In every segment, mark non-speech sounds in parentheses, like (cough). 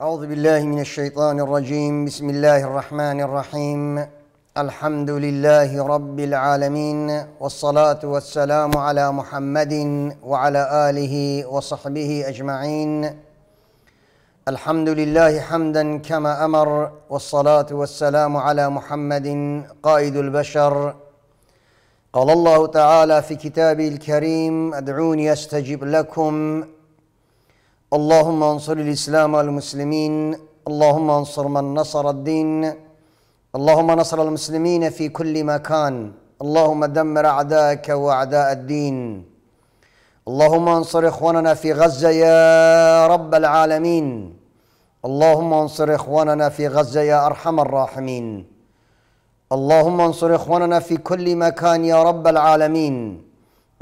أعوذ بالله من الشيطان الرجيم بسم الله الرحمن الرحيم الحمد لله رب العالمين والصلاة والسلام على محمد وعلى آله وصحبه أجمعين الحمد لله حمدا كما أمر والصلاة والسلام على محمد قائد البشر قال الله تعالى في كتابه الكريم أدعوني أستجب لكم اللهم انصر الإسلام والمسلمين اللهم انصر من نصر الدين اللهم نصر المسلمين في كل مكان اللهم دمر أعداءك وأعداء الدين اللهم انصر إخواننا في غزة يا رب العالمين اللهم انصر إخواننا في غزة يا أرحم الراحمين اللهم انصر إخواننا في كل مكان يا رب العالمين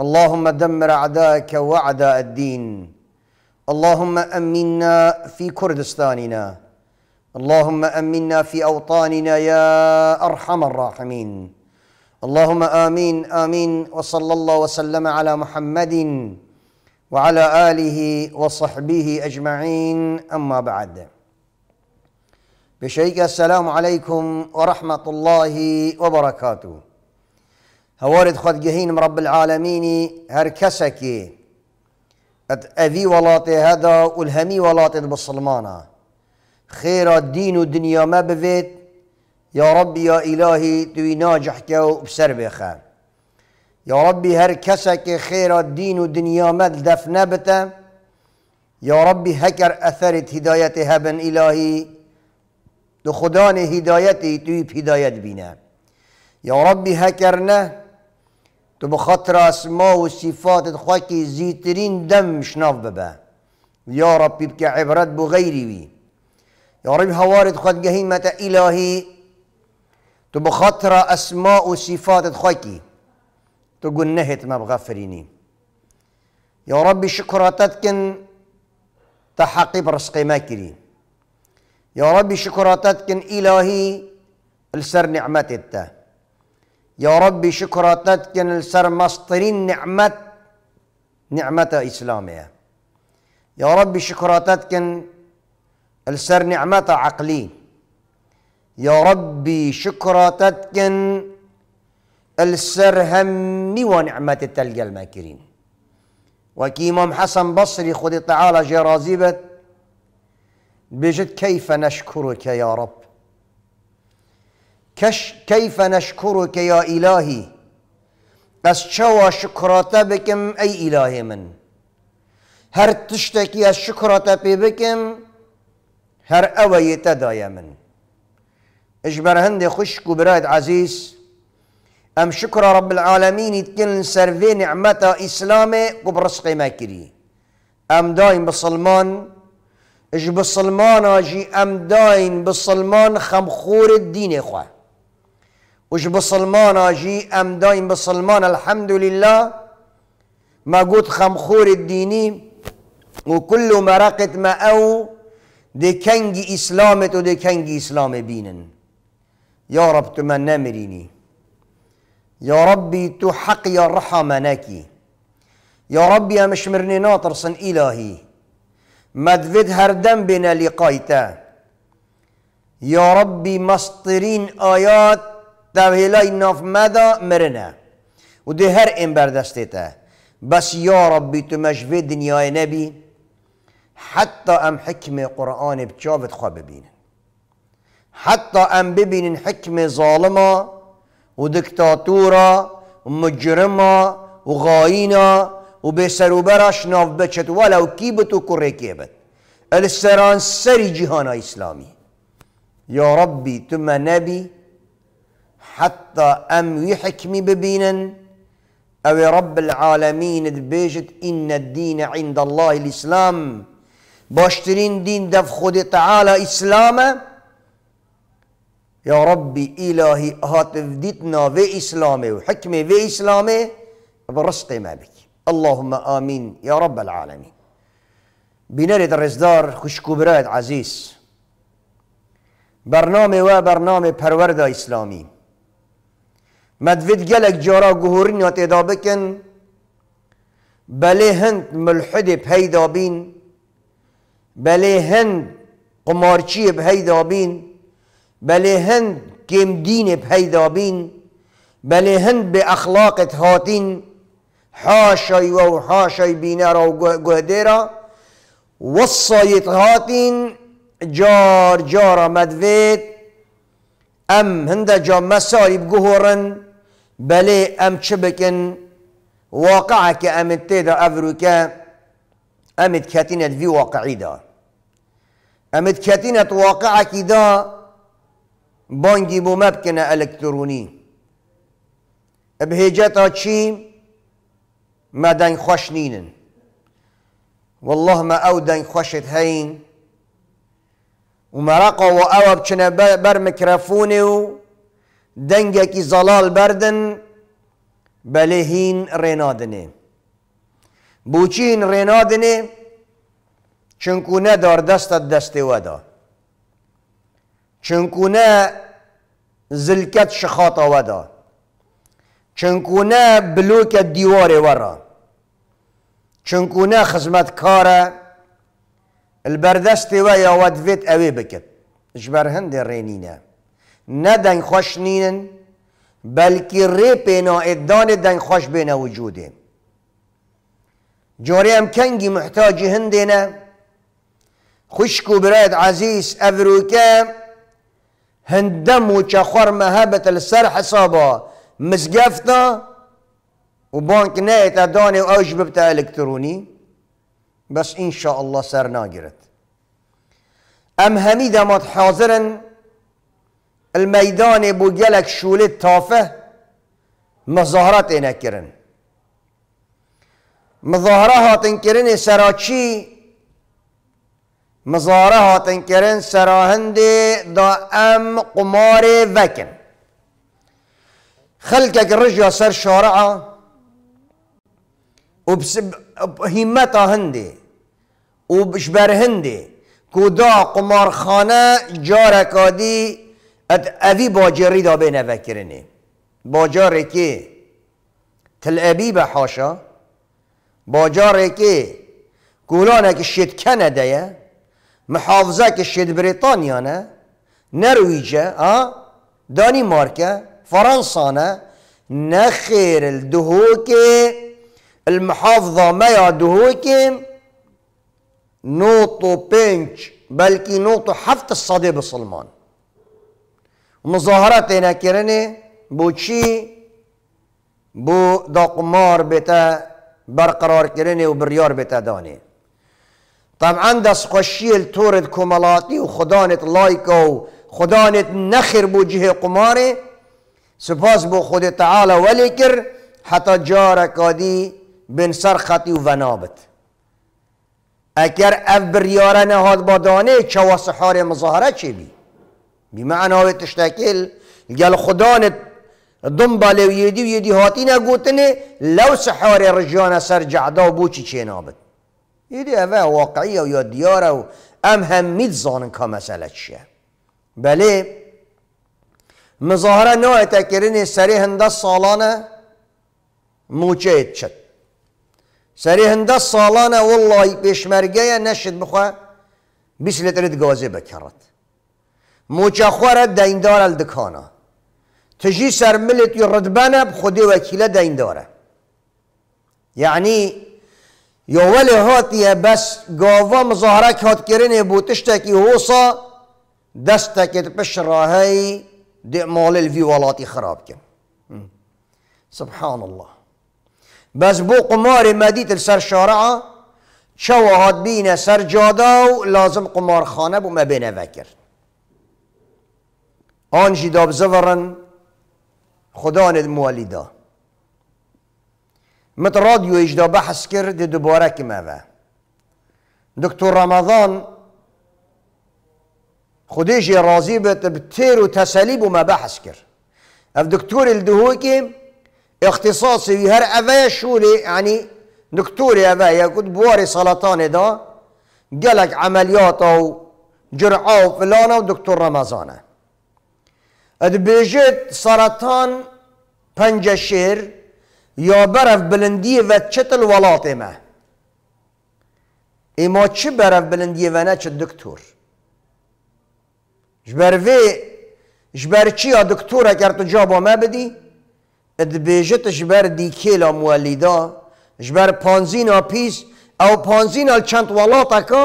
اللهم دمر أعداءك وأعداء الدين اللهم امنا في كردستاننا اللهم امنا في اوطاننا يا ارحم الراحمين اللهم امين امين وصلى الله وسلم على محمد وعلى اله وصحبه اجمعين اما بعد بشيك السلام عليكم ورحمه الله وبركاته هوارد خود جهين رب العالمين هركسكي اوی ولاته هدا و الهمی ولات بسلمانا خیر دین و دنیا ما بوید یا ربی یا الهی توی ناجح که و بسر بخه یا ربی هر کسا که خیر دین و دنیا ما دف نبته یا ربی هکر اثرت هدایت هبن الهی دو خدان هدایتی توی هدایت بینه یا ربی هکر نه تو بخاطر خاطر اسما و صفات خواه که زیترین دم شناف ببا یا ربی که عبرت بو غیری وی یا ربی حوارد خود گهیمت الهی تو بخاطر خاطر اسما و صفات خواه که تو گنهت ما بغفرینی یا ربی شکراتت کن تحقیب رزقی ما کری يا ربي شكراتتك إلهي لسر نعمتك يا ربي شكرا تتكن السر مسطرين نعمة نعمة إسلامية يا ربي شكرا تتكن السر نعمة عقلي يا ربي شكرا تتكن السر همي ونعمة تلقى الماكرين وكي إمام حسن بصري خذ تعالى جرازيبت بجد كيف نشكرك يا رب كش كيف نشكرك يا إلهي از چوا شکراته بکم ای اله من هر تشتکی از بكم پی بکم هر اوی تدای من اجبر هند خشک برايد عزيز عزیز ام شكر رب العالمين يتكن سرفي نعمة إسلامي وبرسقي ماكري ام داين بسلمان اج بسلمان اجي ام داين بسلمان خمخور الدين خواه وش بصلمان اجي ام دايم بصلمان الحمد لله ما قلت خمخور الديني وكل مرقت ما او دي كنجي اسلامت ودي كنجي اسلام بينن يا رب تمنى مريني يا ربي تو حق يا رحمناكي يا ربي يا مش مرني ناطر صن إلهي مدفد هردم بنا لقايتا يا ربي مسطرين آيات این ناف مدا مرنه و ده هر این بردسته بس یا ربی تو مجوه دنیای نبی حتی ام حکم قرآن بچاوت خواه ببینن حتی ام ببینن حکم ظالما و دکتاتورا و مجرما و غاینا و به براش ناف بچت ولو کی بتو و کره کی بت السران سری جهان اسلامی یا ربی تو نبی حتى أم يحكمي ببينا أو رب العالمين دبيجت إن الدين عند الله الإسلام باشترين دين دف خود تعالى إسلاما يا ربي إلهي هاتف ديتنا في إسلامي وحكمي في إسلامي برستي ما بك اللهم آمين يا رب العالمين بنرد الرزدار خوشكبرات عزيز برنامه و برنامه پرورده مدفد گلک جارا جهورين وتدابكن بلي هند ملحد بهي دابين بلي هند قمارچی بهي دابين بلي هند كيم دين بهي دابين بلي هند بأخلاق هاتين حاشي و حاشي بینه و گهده را هاتين جار جار مدفید ام هند جا مساری بگهورن بلي أم شبكن واقعك كأمد تيدا أفروكا أمد كاتينة في واقعي دا أمد كاتينة واقعة كدا بانجي بو إلكتروني بهجتا تشي دان خوشنينن والله ما دان خوشت هين ومرقوا وأوب كنا بر ميكروفوني زلال زلال بردن بلهین رینادنه بوچین رینادنه چنکونه نه دار دست دست ودا چنکونه نه زلکت شخاطا ودا چنکونه نه بلوک دیوار ورا چنکونه نه کارا البردست و یا ودویت اوی بکت اجبر هند رینینه نه خوش نینن بلکه ری پینا ادان خوش بین وجوده جاری هم کنگی محتاجی هنده نه خوشکو براید عزیز افروکه هندم و چخور مهبت لسر حسابا مزگفتا و بانک نه ادانه و اوج ببتا الکترونی بس ان الله سر ناگرد ام همی حاضرن الميدان بو المەدانێ تافه گەلک شولێت تافە مەزارەت سرا مظاهرە هاتنکردنێ سەراچی مزارە هاتنکردن سەراهندێ دا ئەم خلقك vekن خەلکێک شارعا و بسب همتا هندي و بشبەر هەندێ کو دا جارك دي ات اوی باجری دا به نوکرنه باجاری که تل به حاشا باجاری که گولانه که شد کنده یه محافظه که شد بریتانیا نرویجه دانی مارکه فرانسانه نخیر الدهوکی المحافظة ما يا نوتو نوطو بينج بلكي نوتو حفت الصدي بسلمان مظاهرت کرنه بو چی بو دا قمار بتا برقرار کرنه و بریار بتا دانه طبعا دست خوشیل تورد کمالاتی و خدانت لایک و خدانت نخر بو جه قماره سپاس بو خود تعالی ولی کر حتی جار کادی بین سر و ونابت اگر اف بریاره نهاد با دانه چوا سحار مظاهره چی بی بمعنى تشتكل قال خدانت دنبال و ويدي هاتينا قوتني لو سحاري رجانا سرجع دا بوچي چينابت يدي اوه واقعية و ديارة و ام هميت زانن كا مسألة چيه بله مظاهره نوع تکرین سری هنده سالانه موچه چد سری هنده سالانه والله پیشمرگه نشد بخواه بس لترد گازه بکرد مجخوار دیندار الدکانا تجی سر ملت ردبانه خودی وکیل دینداره یعنی یا ولی هاتیه بس گاوا مظاهره که هات کرنه بوتشتکی حوصا دستکت پش راهی دی مال خراب کن سبحان الله بس بو قمار مدیت سر شارعه چو هات بینه سر جادا و لازم خانه بو مبینه وکرد Han jid observeren خدا ند موالی دا مت رادیو اجدا بحث کرد دوباره که موه دکتر رمضان خودش راضی به بتیر و تسلیب و ما بحث کرد اف دکتور الدهوی که اختصاصی هر اوه شولی یعنی دکتور یا بایا دا بواری عملیات او جرعه و فلان و ودكتور رمضانه ادبیجت سرطان پنج شیر یا برف بلندی و چتل ولات ما ایما چه برف بلندی و نه چه دکتور جبر وی جبر چی یا دکتور اگر تو جابا ما بدی ادبیجت جبر دیکیلا مولیدا جبر پانزین پیس او پانزین چند ولاتا که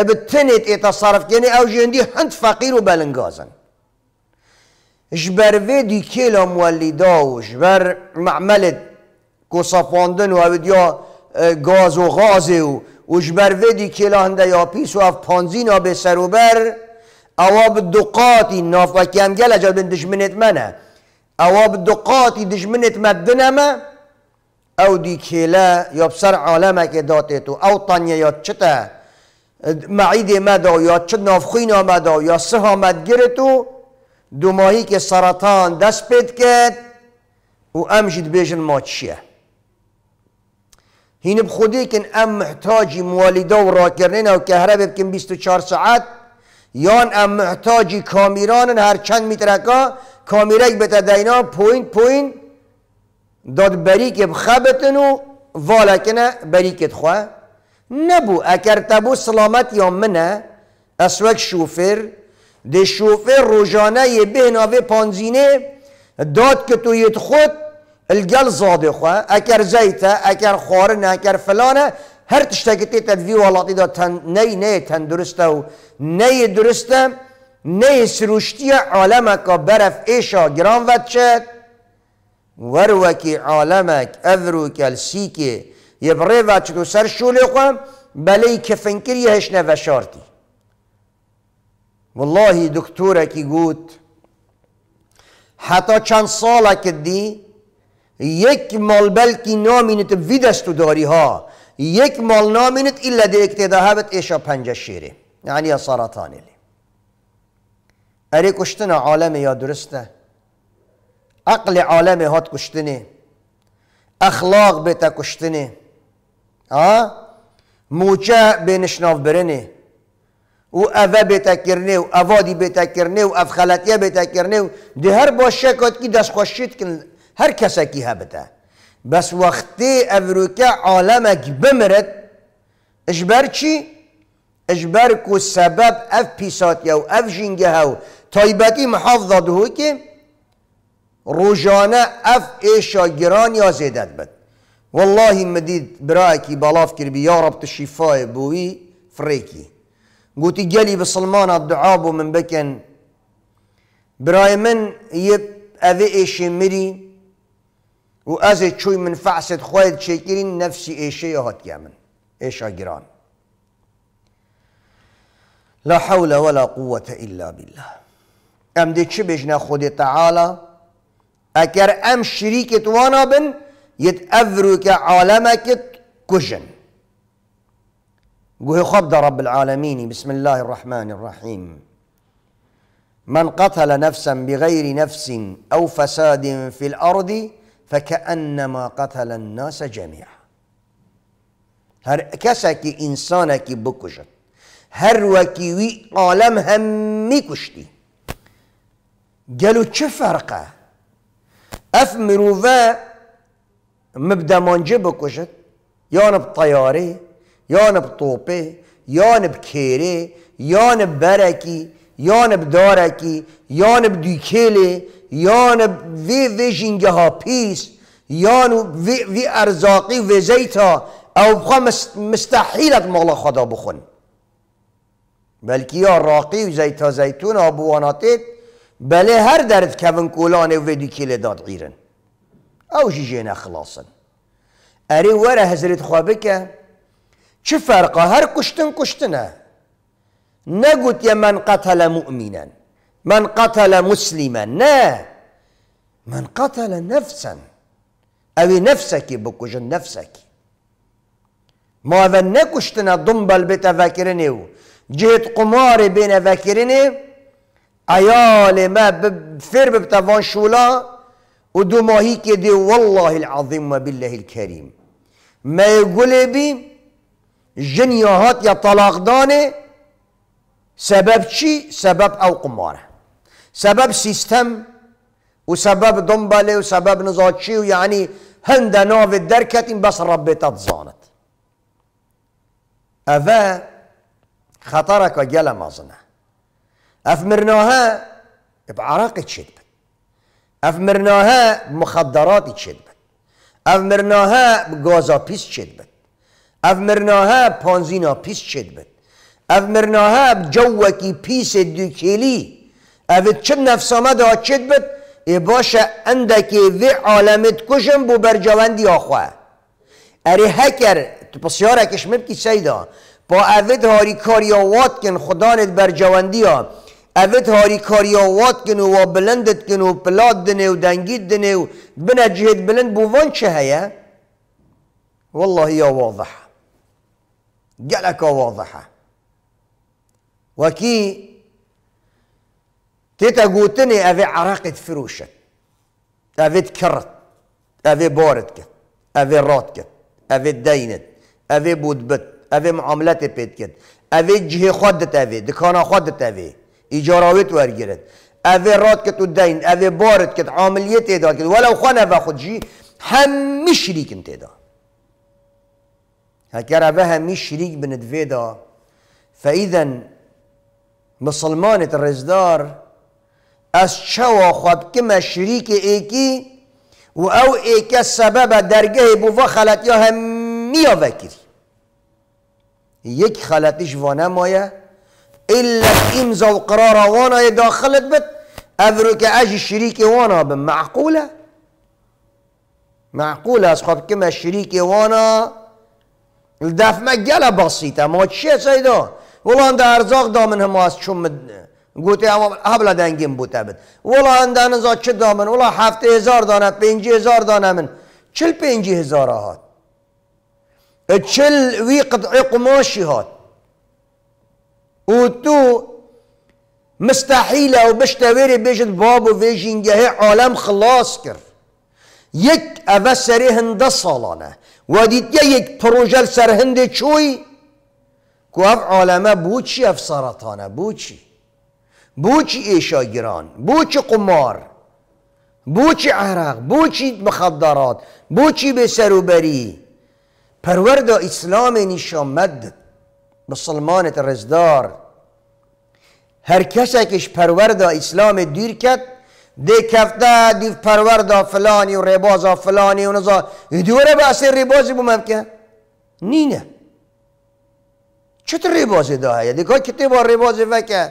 اب ایتا صرف یعنی او جندی هند فقیر و بلنگازن جبر وی کلا لا مولیدا و جبر معمل گسافاندن و اویدیا گاز و غاز و و جبر وی کلا هنده یا پیس و اف پانزینا به سر و بر اواب دقاتی و گل دشمنت منه اواب دقاتی دشمنت مدنمه او دی کلا یا بسر عالمه که داته تو او تانیه یا چطه معید مدا یا چه نافخین آمدا یا سه آمد گرتو دو ماهی که سرطان دست پید کرد و امجد بیجن ما چیه هین بخودی کن ام محتاجی موالیده و راکرنین و کهره ببکن 24 ساعت یان ام محتاجی کامیران هر چند میترکا کامیرک بتا دینا پوین پوین داد بریک بخبتن و والکنه بریکت خواه نبو اکر تبو سلامت یا منه اسوک شوفر ده شوفه روزانه بهناوه پانزینه داد که تویت خود الگل زاده خواه اگر زیته اگر نه نکر فلانه هر تشتکتی تدوی وی حالاتی دا تن نی نی تن درسته و نی درسته نی سروشتی عالمک برف ایشا گران ود چد وروکی عالمک افرو کل سیکی یبری ود و سر شولی خواه بلی کفنکری هشنه وشارتی والله کی گوت حتی چند که کدی یک مال بلکی نامینت ویدستو داری ها یک مال نامینت الا دی بت ایشا پنجه شیره یعنی سرطانی لی اری کشتن عالم یا درسته عقل عالم هات کشتنه اخلاق بیتا کشتنه موجه نشناف برنه او اوه بتکرنه و اوادی بتکرنه و اف خلطیه بتکرنه و ده هر باشه کد کی دست خوشید کن هر کسی کی هبته بس وقتی افروکه عالمک بمرد اجبر چی؟ اجبر کو سبب اف پیسات یا اف جنگه هاو تایبتی محافظه دهو که روزانه اف ایشا گران یا زیدت بد والله مدید برای کی بلاف بی یا رب تشیفای بوی فریکی قوتي جالي بسلمان الدعاب من بكن براي من يب أذي إيشي مري وأزي تشوي من فعسة خويد شاكرين نفسي إيشي هات يامن إيشا جيران لا حول ولا قوة إلا بالله أم دي چه بجنا خود تعالى أكر أم شريكت وانا بن يتأذرك عالمك كجن ويخبض رب العالمين بسم الله الرحمن الرحيم من قتل نفسا بغير نفس أو فساد في الأرض فكأنما قتل الناس جميعا هر کسی إنسانك انسانه هر وكي وي عالم هم كشتي قالوا چه فرقه اف مروفه مبدا منجه بکشد یا بطياري یان بطوبه یان بکیره یان برکی یان بدارکی یان بدیکله یان وی وی جنگه ها پیس یان وی, وی ارزاقی وی زیتا او بخوا مستحیلت مال خدا بخون بلکی یا راقی و زیتا زیتون آبواناتید بله هر درد کون کولانه و دیکیل داد غیرن او جیجه نخلاصن اری وره حضرت خواه بکه چه فرقه هر کشتن کشتنه نگوت یا من قتل مؤمنا من قتل مسلما نه من قتل نفسا اوی نفسکی بکشن نفسکی ما و نکشتنه دنبال به تفکرنه و جهت قمار بین فکرنه ایال ما فر ببتوان شولا و دو ماهی که دی والله العظیم و بالله الكریم ما يقول بي جنیاهات یا طلاق دانه سبب چی؟ سبب او قماره سبب سیستم و سبب وسبب و سبب نزاچی و یعنی هند ناو درکت این بس رب تتزانت اوه خطرك وجل مازنا افمرناها بعراق تشدبت افمرناها بمخدرات تشدبت افمرناها بغازابيس تشدبت افمرناها پانزینا پیس چد بد افمرناها جوکی پیس دو کلی او چه نفس آمد ها چید بد ای باشه اندکی وی عالمت کشم بو بر جواندی آخواه اری هکر تو یاره کش مبکی سیدا با اوید هاری کاری آوات کن خدانت بر جواندی ها اوید هاری آوات کن و بلندت کن و پلاد دنه و دنگید دنه و بنا جهت بلند بوان چه هیا والله یا واضح جلك واضحة وكي تتجوتني أبي عراقة فروشة أبي تكرت أبي بورتك أبي راتك أبي دينت أبي بودبت أبي معاملات بيتكت أبي جه خدت أبي دكانا خدت أبي إجاراويت ورقرت أبي راتك الدين أبي بارتك عامليت تدا ولو خانا باخد جي هم مش انت تدا بها مش شريك بنت فيدا فإذا مسلمانة الرزدار أشوا خد كما شريك إيكي وأو إيكا السبب درجه بوفا خلت يا همية فكري يك إيش فانا مايا إلا إمزا وقرارا وانا داخلت بت أفرك أجي الشريك وانا بمعقولة معقولة أصحاب كما شريك وانا دفمه گل باسیت ما چیه سیدا ولان در ارزاق دامن هم از چون گوته همه دنگیم بوده بود، ولان در ازاد چه دامن ولان هفته هزار دانه، پینجی هزار دانه من، چل پینجی هزاره هات چل وی قطع قماشی هات و تو مستحیله و بشتویری بیشتر باب و ویجینگه عالم خلاص کرد یک اوه سری هنده سالانه و دید یک پروژه سرهند چوی اف عالمه بوچی اف سرطانه بوچی بوچی ایشاگیران بوچی قمار بوچی عرق بوچی مخدرات بوچی به سروبری پرورد اسلام نشامد مسلمان مسلمانت رزدار هر کسی کش پرورد اسلام دیر کرد دی کفته دیو پرورد فلانی و ریباز فلانی و نزا دوره بحث ریبازی بومم که نه چطور ریبازی دا هیا دیگه کتی با ریبازی وکه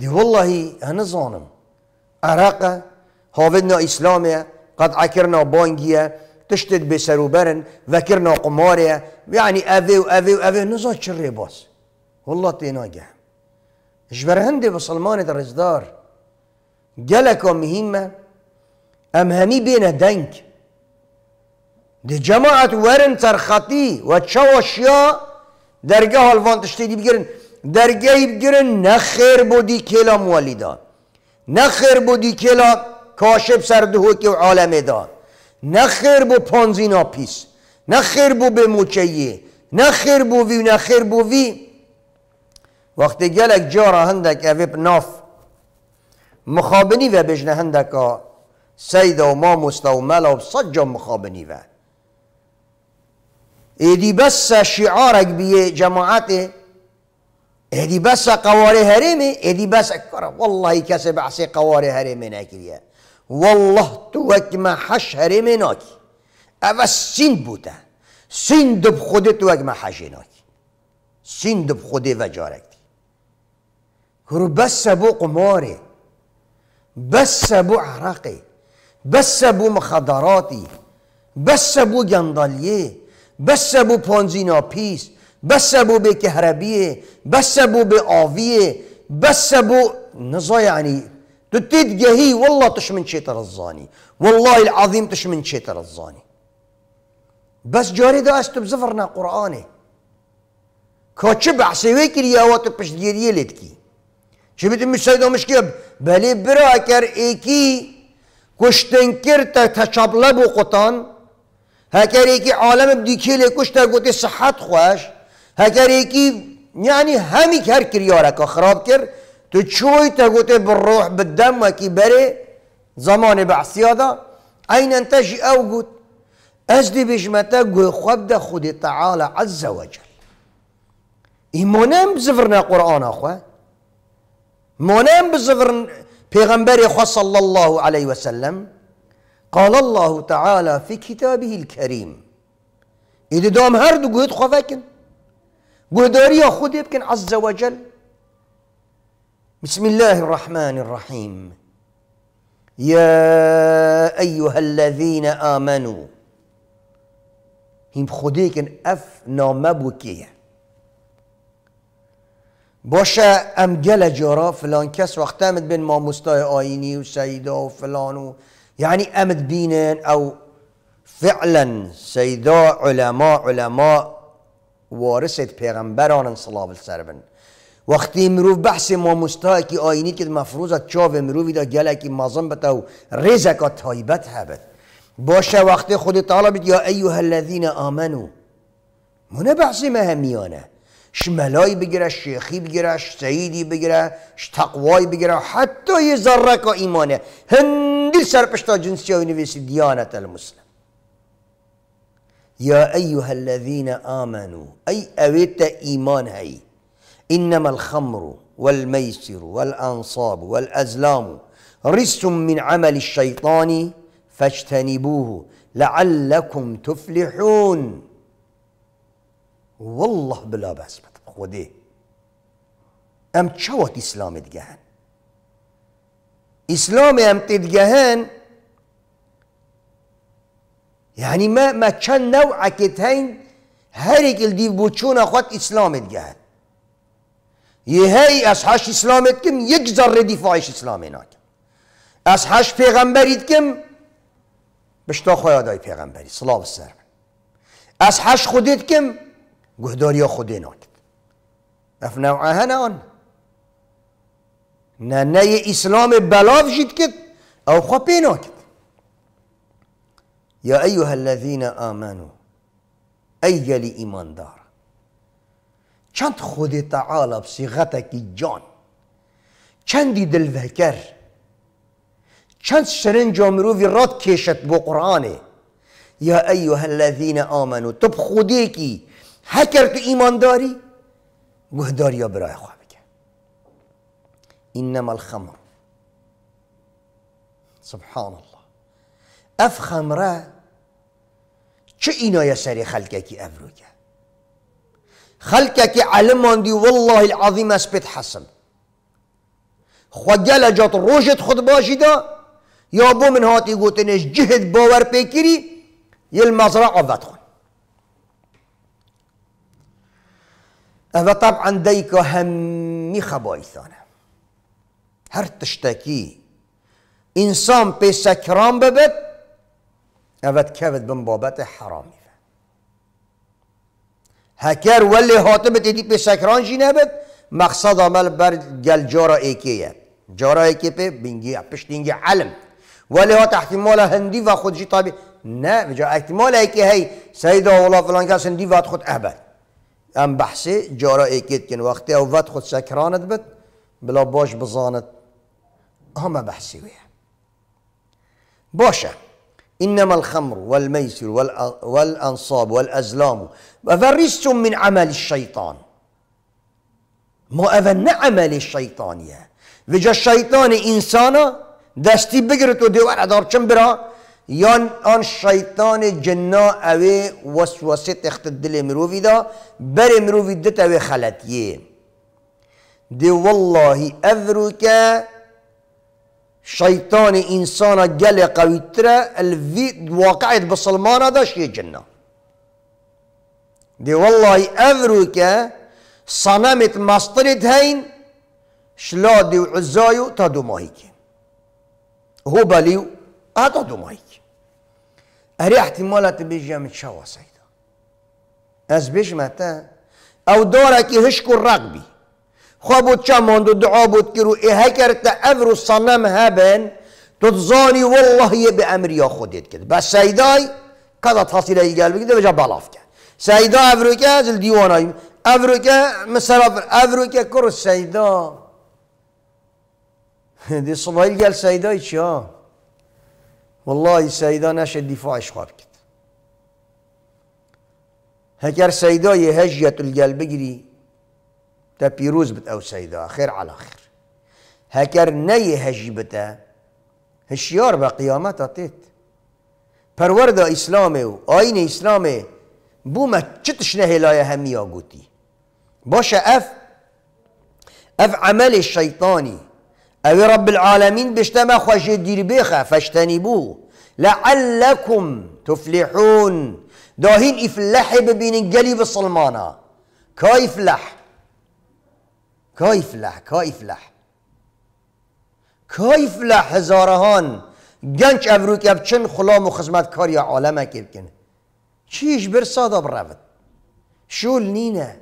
دی والله هنوز زانم عراقه نا اسلامه قد عکرنا بانگیه تشتد به وکرنا قماریه یعنی اوه و اوه و اوه نزا چه ریباز والله تینا گه اجبر هنده در رزدار جلك مهمة أم همي بين ده جماعت ورن ورن و چاوەشیا دەرگە هەڵوان بگیرن درگه دەرگەی بگرن نەخێر بۆ دیکێلا موالیدا نخیر بودی دیکێلا کاشب سەردهۆکی و عالەمێدا نەخێر بۆ بو پیس نەخێر نخیر بو موچەیە نەخێر بو وی و نخیر بۆ وی وەختی گەلێک جارە ناف مخابنی و بجنه هندکا سید و ما مستومل و صد مخابنی و ایدی بس شعارک بیه جماعت ایدی بس قواره هرمه ایدی بس کرا والله کسی بحث قواره هرمه نکریه والله تو وکم حش هرمه ناکی او سین بوده سین دب خود تو وکم حش ناکی سین دب خود و جارک دی بس بو قماره بس بو عرقي بس بو مخدراتي بس بو جندليه بس بو پانزینا بیس بس بو به کهربیه بس بو به آویه بس بو نزا یعنی یعنی تتيت جهي والله من شيتر الزاني والله العظيم تشمن شيتر الزاني بس جاري ده استب زفرنا قرآني كاتشب عسيوي كريا واتب ديريه لتكي شبید مساید آمش که بلی برا اکر ایکی کشتن کرد تا بو قطان هکر ایکی عالم دیکی لی کشتر گوتی صحت خواش هکر ایکی یعنی همی هر کریاره که خراب کرد تو چوی تا گوتی بالروح و اکی بره زمان بعثیادا این انتجی او گوت از دی بجمتا گوی خواب ده خود تعالی عز و جل ایمانم زفرنا قرآن آخوه مونام بزغر پیغمبر خوا صلى الله عليه وسلم قال الله تعالى في كتابه الكريم إذا دوم هردو قهد خفاكن قهداريا خود يبكن عز وجل بسم الله الرحمن الرحيم يا أيها الذين آمنوا هم خديك أف نامبوكيه باشه گل جارا فلان کس وقت امد بین ما مستای آینی و سیدا و فلان و يعني امد بینن او فعلا سیدا علماء علماء وارثت پیغمبران صلاب السربن وقتی مروف بحث ما مستای که آینی که مفروض چاو مروفی دا گله که بتا و رزکا تایبت هبت باشه وقتی خود تعالی بید یا ایوها الذین آمنو منه بحث مهمیانه شملای بگیره شیخی بگیره سعیدی بگیره شتقوای بگیره حتی یه ذره که ایمانه هندی سرپشتا جنسی های نویسی دیانت المسلم یا ایوها الذین آمنوا ای اویت ایمان هی انما الخمر والميسر والأنصاب والأزلام رس من عمل الشيطان فاجتنبوه لعلكم تفلحون والله بلا بس بده خودی ام چوت اسلام دیگهن اسلام ام تدگهن یعنی ما ما چند نوع کتین هر یک دیو بوچون خود اسلام دیگهن یه هی از هش اسلامت کم یک ذره دفاعش اسلام ناکم از هش پیغمبرید کم بشتا خواهدای پیغمبری صلاح سر از هش خودت کم قهدور ياخذ ينوت افنوع هنا اون ناني اسلام بلاف جيت كت او خبينوك يا ايها الذين امنوا اي لايمان دار چند خود تعالى بصيغتك جان چند دل فكر چند سرنج امرو في رات كيشت بقرانه يا ايها الذين امنوا تب خوديكي هکر تو ایمان داری گهداری یا برای خواه بگه اینما الخمر سبحان الله اف خمره چه اینای سری خلقه که افروگه خلقه که علم ماندی والله العظیم اسبت حسن خجل اجات روشت خود باشی دا یا بو من هاتی گوتنش جهد باور پیکری یه المزرع آفت خود اذا طبعا دەیکە هەممی هر هر انسان انسان پێ سەکران ببێت که کەوت بم بابت حرامی هکر ولی ولی بێت دی پێ جی مقصد مقصد عمل بر جارا جارا اکیه جارا اکیه پی بینگی پشتینگی علم ولی ها احتمال هندی و جی طبیعی نه بجا احتمال ای که هی سید اولا فلان کس هندی و خود اهبل ام بحثی جارا ایکید کن وقتی اوت خود سکراند بد بلا باش بزاند همه بحثی ویه باشه إنما الخمر والميسر والأنصاب والأزلام وفرس من عمل الشيطان ما اذن عمل الشيطانية وجا الشيطان إنسانا دستي بگرت و دیوار ادار چم برا یان آن شیطان جنا اوی وسوسه تخت دل مروفی دا بر مروفی دت اوی خلطیه دی والله افرو که شیطان انسان گل قویتره الوی واقعیت بسلمان دا شیه جنا دی والله افرو که صنمت مسترد هین شلادي وعزايو ماهی که هو بلیو اتا دو ماهی هري احتمالات بيجي متشوى سيدا از بيش متا او دورك هشكو الرقبي خابو تشامون دو دعابو تكرو اهكر تأذرو الصنم هبن تتظاني والله يبي امر ياخد كده بس سيداي كذا تفاصيل اي قلبي كده بجا بلاف كده سيدا افريكا زل ديوانا افريكا مسافر افريكا كرو السيدا (laughs) دي صبايل قال سيدا شو والله سيدا نشد دفاعش خواهد كت هكر سيدا يهجية هجیت الگل تا بيروز بت او سيدا خير على خير هگر ني هجي بتا هشيار به قیامت آتید پرورده اسلامه و آین اسلامه بوما چتش لای همیا گوتی باشه اف اف عمل شیطانی أبي رب العالمين بشتما خوشي دير بيخا فاجتنبوه لعلكم تفلحون داهين افلح ببين قليب الصلمانة كيف لح كيف لح هزارهان جنش ابروك ابچن خلام و خدمت عالما كيف كن چيش برصادة برابط شول نينه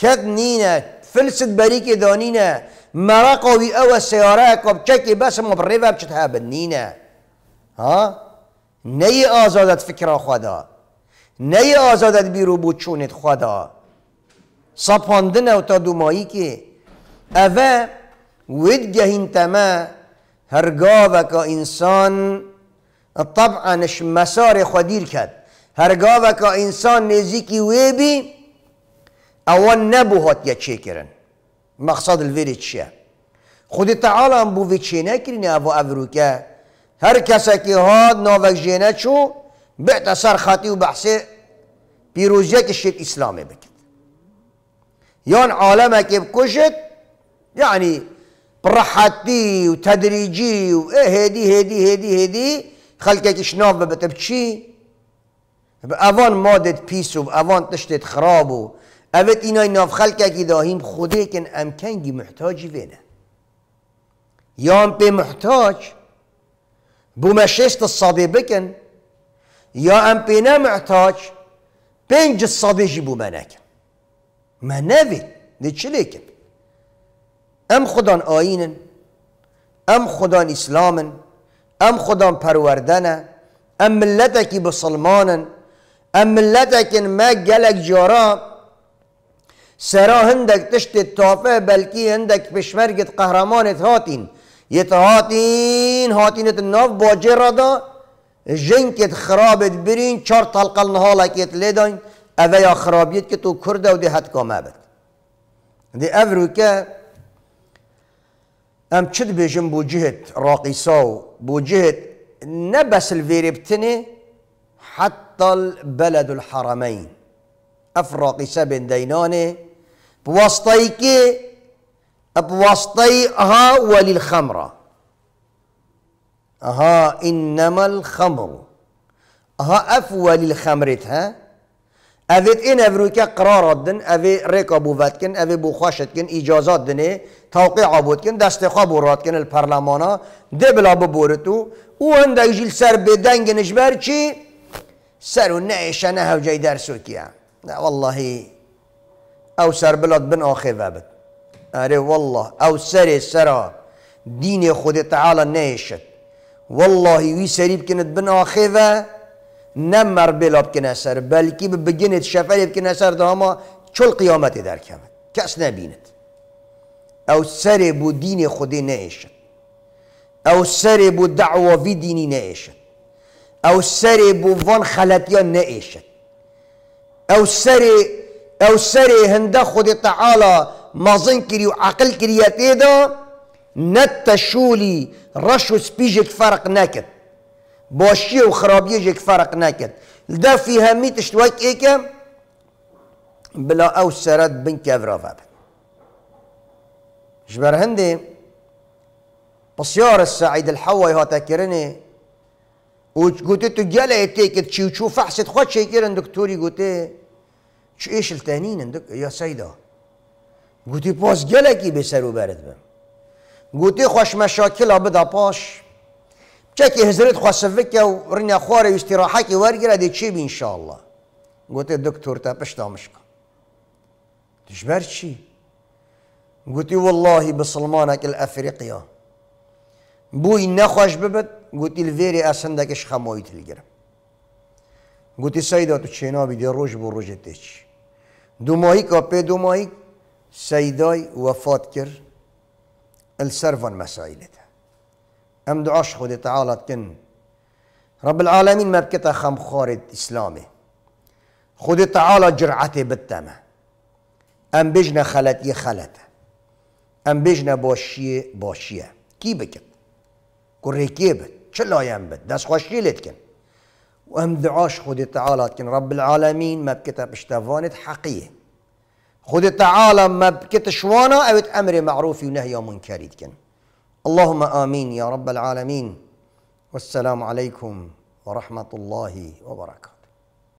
كد نينه فلسد بريك دانينه او ئەوە كوب تشكي بس مو بريفا بشتها بنینە ها ني ازادت فکرا خدا نەی خدا، بیر و خدا چونێت خدا سەپاندنە و تا دوماییکێ ئەڤە ود وکا انسان طبعا نش مسار خودیر کرد انسان نزيكي نێزیکی وێبی نبوهات نەبوو هات یەکێکردن مقصد الویریچیه خود تعالی هم بو ویچینه کرینه او افروکه هر کسی که هاد ناوک جینه چو بعد سر خاطی و بحث پیروزیه که شیط اسلامه بکت یان عالمه که بکشت یعنی پرحتی و تدریجی و هدی هدی هدی هدی خلکه که شناف ببتب چی؟ به اوان مادت پیس و اوان تشتت خرابو و اوت اینای نافخلککی داهیم خوده کن امکنگی محتاجی وینه یا به محتاج بمشست الصابی بکن یا ام بینا محتاج بنج من نوی مناک منافی کن ام خدان آینن ام خدان اسلامن ام خدان پروردنه ام ملتکی بسلمانن ام ملتکن ما گلک جارا سرا هندك تشتت تافه بلكي هندك بشمرقة هاتین، هاتين يتهاتين هاتينة الناف باجرة دا جنكت خرابت برين چار طلقة النهالة كيت لدين اوه يا خرابيت كتو كرده ودي حد كامابت دي افروكا ام چد بجن بو جهت راقیساو بو نه نبس الفیربتنی حتی البلد الحرمین اف راقیسا بین دینانه بواسطي بواسطيها وللخمرة أها إنما الخمر أها أفوى للخمرتها اوید إن أفروكا قرار الدن أفي ريكا بوفت أفي بوخاشتكن بوخاشت کن اجازات دني توقيع بوتكن کن دست خواب راد کن الپرلمانا ده بلا ببورتو او هنده جیل سر نجبر چی سر و أنا نه هوجه درسو کیا نه والله او سەر بڵات بن وابد ئەرێ والله او سەرێ سەرا دینێ خود تەعاالە نێشت والله وی سەری بکنت بن ئاخێڤە بلا بێلا سر سەر بەلکی بگنێت شەفەرێ بکەە سەر داما چل در قیامەتی دەرکەوێت کەس او ئەو بو بوو خود خودی او ئەو بو دعوة داعوەڤی دینی نێشت او سەرێ بو ڤان خەلەتیان نەئێشت او سەرێ او سري هند خود تعالى مازن کری وعقل عقل کری نت شولي رشو سبيجك فرق ناكت باشی و فرق ناكت لدا في همي تشتوك ايكا بلا او سرد بن كافرا فابن جبر هندي بسيار السعيد الحوي هاتا كرني وقلت تو جالا يتيكت شي وشوف احسد خوات شي كيرن دكتوري قلت شو ایشل التانیین یا یا سیدا گوتی پاس گلکی به سر و برد بم گوتی خوش مشاکل بدا پاش چکی حضرت خواست و رین خوار استراحه که ورگیره دی چی بی انشاءالله گوتی دکتور تا پشت کن تشبر چی؟ گوتی والله بسلمانک الافریقیا بوی نخوش ببد گوتی الویری اسندکش خمایی تلگرم گوتی سیدا تو چینا بیدی روش بر روش تیچی دو ماهی و پی دو ماهی سیدای وفات کرد السروان مسائلت ام دعاش خود تعالی کن رب العالمین مبکتا خمخارت اسلامه خود تعالی جرعت بتمه ام بجن خلط یه ام بجن باشی باشی، کی بکن گره کی بد چه بد دست خوشی لید کن وهم دعاش خود تعالى كن رب العالمين ما بكتب اشتفانت حقيه خود تعالى ما بكتش وانا او امر معروف ونهي منكر كن اللهم امين يا رب العالمين والسلام عليكم ورحمه الله وبركاته